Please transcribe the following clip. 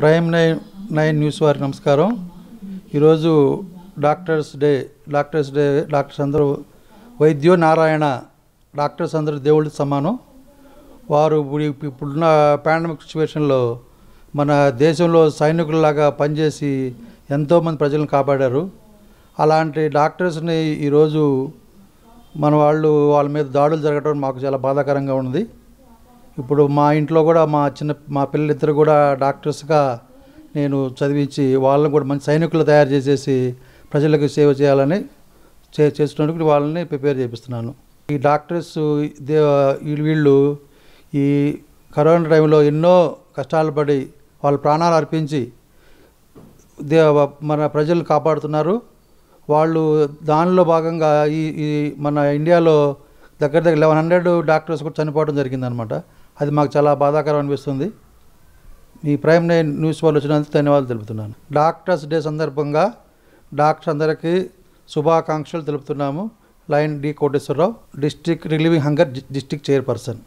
prime nine nine news వారికి నమస్కారం ఈరోజు doctors day doctors day doctors అందరూ వైద్యో నారాయణ డాక్టర్స్ అందరూ దేవుళ్ళకి సమానం వారు ఇప్పుడున్న పాండమిక్ సిచ్యువేషన్లో మన దేశంలో సైనికులలాగా పనిచేసి ఎంతోమంది ప్రజలను కాపాడారు అలాంటి డాక్టర్స్ని ఈరోజు మన వాళ్ళు వాళ్ళ మీద దాడులు జరగడం మాకు చాలా బాధాకరంగా ఉంది ఇప్పుడు మా ఇంట్లో కూడా మా చిన్న మా పిల్లలిద్దరు కూడా డాక్టర్స్గా నేను చదివించి వాళ్ళని కూడా మంచి సైనికులు తయారు చేసేసి ప్రజలకు సేవ చేయాలని చే చేసినందుకు వాళ్ళని ప్రిపేర్ చేపిస్తున్నాను ఈ డాక్టర్స్ వీళ్ళు ఈ కరోనా టైంలో ఎన్నో కష్టాలు పడి వాళ్ళ ప్రాణాలు అర్పించి మన ప్రజలు కాపాడుతున్నారు వాళ్ళు దానిలో భాగంగా ఈ మన ఇండియాలో దగ్గర దగ్గర లెవెన్ హండ్రెడ్ డాక్టర్స్ కూడా చనిపోవడం జరిగిందనమాట అది మాకు చాలా బాధాకరం అనిపిస్తుంది ఈ ప్రైమ్ నైన్ న్యూస్ వాళ్ళు వచ్చినందుకు ధన్యవాదాలు తెలుపుతున్నాను డాక్టర్స్ డే సందర్భంగా డాక్టర్స్ అందరికీ శుభాకాంక్షలు తెలుపుతున్నాము lion D Koteswararao district relieving hunger district chairperson